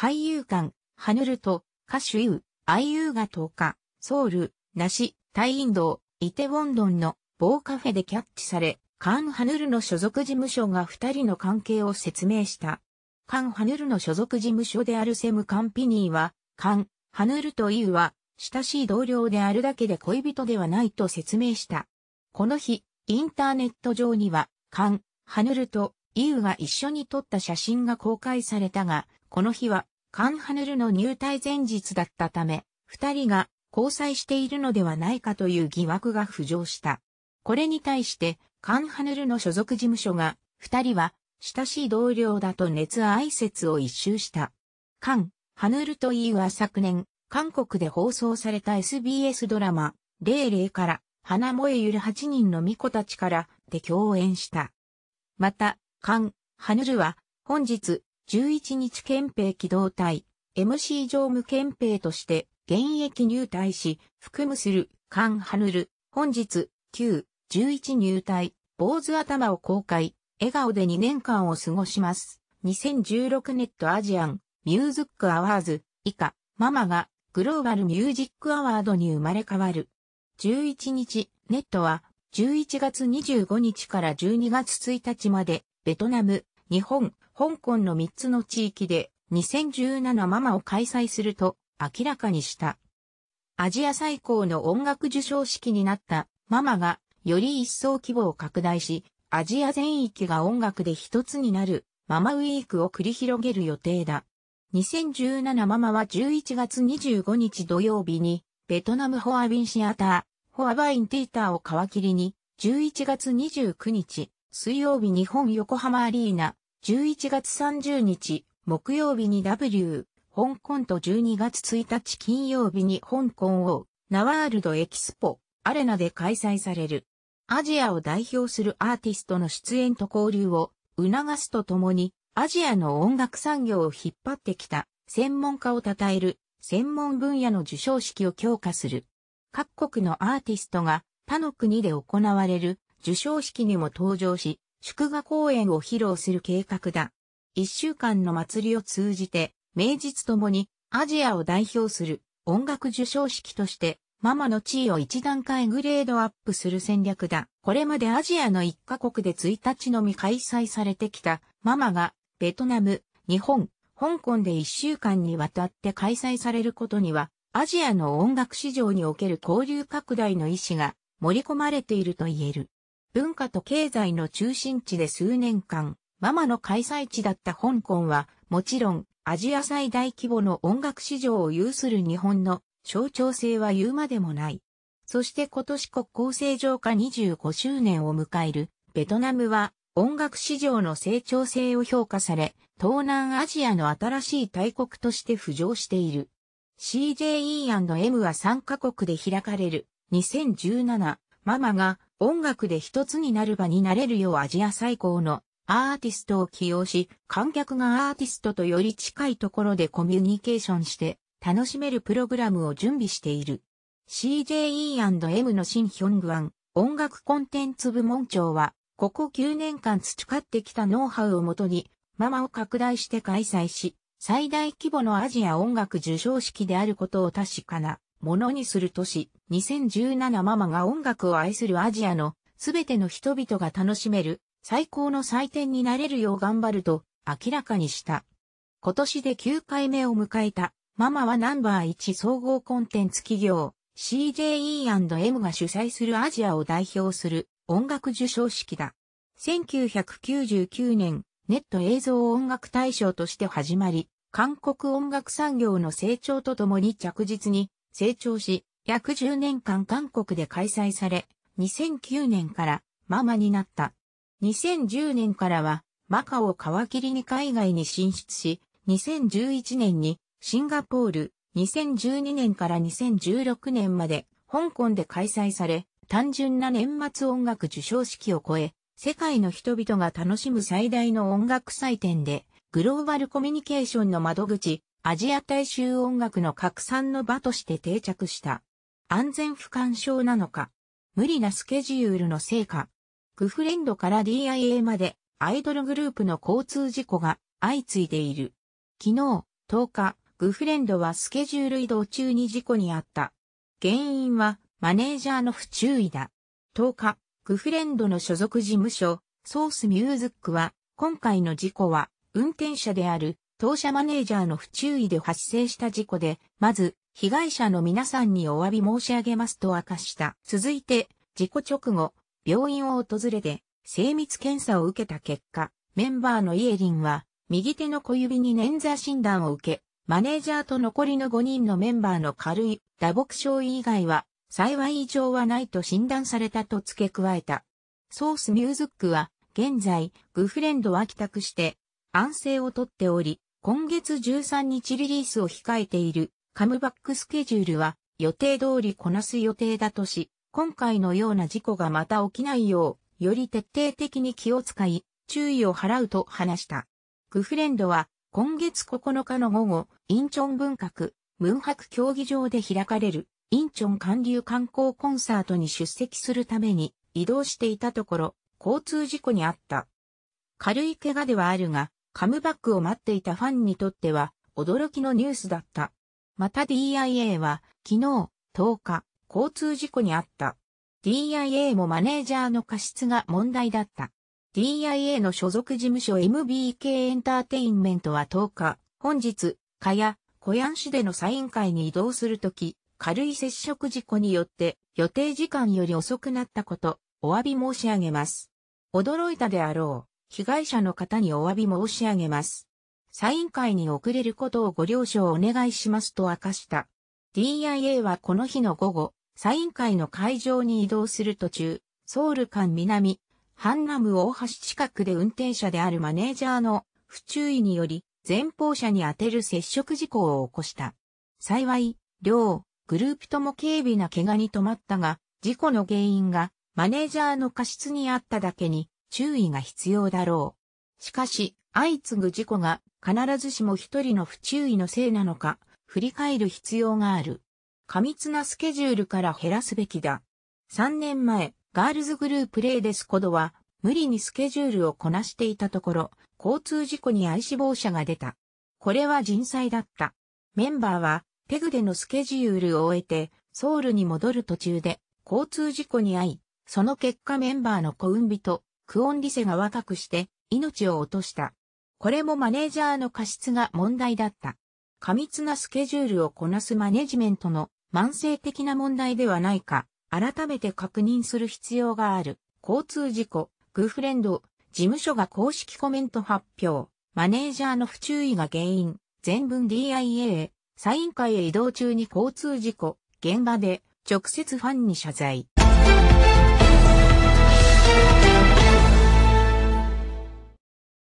俳優館、ハヌルト、歌手ユイウ、アイユーが10日、ソウル、ナシ、タイインド、イテウォンドンの某カフェでキャッチされ、カン・ハヌルの所属事務所が二人の関係を説明した。カン・ハヌルの所属事務所であるセム・カンピニーは、カン・ハヌルとイウは、親しい同僚であるだけで恋人ではないと説明した。この日、インターネット上には、カン・ハヌルとイウが一緒に撮った写真が公開されたが、この日は、カンハヌルの入隊前日だったため、二人が交際しているのではないかという疑惑が浮上した。これに対して、カンハヌルの所属事務所が、二人は、親しい同僚だと熱愛説を一周した。カン、ハヌルといいは昨年、韓国で放送された SBS ドラマ、レイから、花萌えゆる8人の巫女たちから、で共演した。また、カン、ハヌルは、本日、11日憲兵機動隊、MC 常務憲兵として現役入隊し、服務する、カンハヌル、本日、旧、11入隊、坊主頭を公開、笑顔で2年間を過ごします。2016ネットアジアン、ミュージックアワーズ、以下、ママが、グローバルミュージックアワードに生まれ変わる。11日、ネットは、11月25日から12月1日まで、ベトナム、日本、香港の3つの地域で2017ママを開催すると明らかにした。アジア最高の音楽受賞式になったママがより一層規模を拡大し、アジア全域が音楽で一つになるママウィークを繰り広げる予定だ。2017ママは11月25日土曜日にベトナムホアビンシアター、ホアバインテーターを皮切りに11月29日水曜日日本横浜アリーナ11月30日、木曜日に W、香港と12月1日金曜日に香港を、ナワールドエキスポ、アレナで開催される。アジアを代表するアーティストの出演と交流を促すとともに、アジアの音楽産業を引っ張ってきた専門家を称える専門分野の受賞式を強化する。各国のアーティストが他の国で行われる受賞式にも登場し、祝賀公演を披露する計画だ。一週間の祭りを通じて、名実ともにアジアを代表する音楽受賞式として、ママの地位を一段階グレードアップする戦略だ。これまでアジアの一カ国で1日のみ開催されてきたママが、ベトナム、日本、香港で一週間にわたって開催されることには、アジアの音楽市場における交流拡大の意思が盛り込まれていると言える。文化と経済の中心地で数年間、ママの開催地だった香港は、もちろん、アジア最大規模の音楽市場を有する日本の象徴性は言うまでもない。そして今年国交正常化25周年を迎えるベトナムは音楽市場の成長性を評価され、東南アジアの新しい大国として浮上している。CJE&M は3カ国で開かれる2017ママが音楽で一つになる場になれるようアジア最高のアーティストを起用し、観客がアーティストとより近いところでコミュニケーションして楽しめるプログラムを準備している。CJE&M のシン・ヒョングアン音楽コンテンツ部門長は、ここ9年間培ってきたノウハウをもとに、ママを拡大して開催し、最大規模のアジア音楽受賞式であることを確かなものにする都市、2017ママが音楽を愛するアジアのすべての人々が楽しめる最高の祭典になれるよう頑張ると明らかにした。今年で9回目を迎えたママはナンバー1総合コンテンツ企業 CJE&M が主催するアジアを代表する音楽受賞式だ。1999年、ネット映像音楽大賞として始まり、韓国音楽産業の成長とともに着実に成長し、約10年間韓国で開催され、2009年からママになった。2010年からは、マカオ皮切りに海外に進出し、2011年にシンガポール、2012年から2016年まで香港で開催され、単純な年末音楽受賞式を超え、世界の人々が楽しむ最大の音楽祭典で、グローバルコミュニケーションの窓口、アジア大衆音楽の拡散の場として定着した。安全不干渉なのか、無理なスケジュールのせいか、グフレンドから DIA までアイドルグループの交通事故が相次いでいる。昨日、10日、グフレンドはスケジュール移動中に事故に遭った。原因はマネージャーの不注意だ。10日、グフレンドの所属事務所、ソースミューズックは、今回の事故は、運転者である当社マネージャーの不注意で発生した事故で、まず、被害者の皆さんにお詫び申し上げますと明かした。続いて、事故直後、病院を訪れて、精密検査を受けた結果、メンバーのイエリンは、右手の小指に捻挫診断を受け、マネージャーと残りの5人のメンバーの軽い打撲症以外は、幸い異常はないと診断されたと付け加えた。ソースミューズックは、現在、グフレンドは帰宅して、安静をとっており、今月13日リリースを控えているカムバックスケジュールは予定通りこなす予定だとし、今回のような事故がまた起きないよう、より徹底的に気を使い、注意を払うと話した。グフレンドは、今月9日の午後、インチョン文革、文博競技場で開かれる、インチョン韓流観光コンサートに出席するために移動していたところ、交通事故にあった。軽い怪我ではあるが、カムバックを待っていたファンにとっては驚きのニュースだった。また DIA は昨日10日交通事故にあった。DIA もマネージャーの過失が問題だった。DIA の所属事務所 MBK エンターテインメントは10日、本日、かや、小屋市でのサイン会に移動するとき、軽い接触事故によって予定時間より遅くなったこと、お詫び申し上げます。驚いたであろう。被害者の方にお詫び申し上げます。サイン会に遅れることをご了承お願いしますと明かした。DIA はこの日の午後、サイン会の会場に移動する途中、ソウル間南、ハンナム大橋近くで運転者であるマネージャーの不注意により、前方車に当てる接触事故を起こした。幸い、両、グループとも軽微な怪我に止まったが、事故の原因がマネージャーの過失にあっただけに、注意が必要だろう。しかし、相次ぐ事故が必ずしも一人の不注意のせいなのか、振り返る必要がある。過密なスケジュールから減らすべきだ。3年前、ガールズグループレイデスコドは、無理にスケジュールをこなしていたところ、交通事故に愛死亡者が出た。これは人災だった。メンバーは、ペグでのスケジュールを終えて、ソウルに戻る途中で、交通事故に遭い、その結果メンバーの子運人、クオンリセが若くして命を落とした。これもマネージャーの過失が問題だった。過密なスケジュールをこなすマネジメントの慢性的な問題ではないか、改めて確認する必要がある。交通事故、グーフレンド、事務所が公式コメント発表。マネージャーの不注意が原因。全文 DIA へ、サイン会へ移動中に交通事故、現場で直接ファンに謝罪。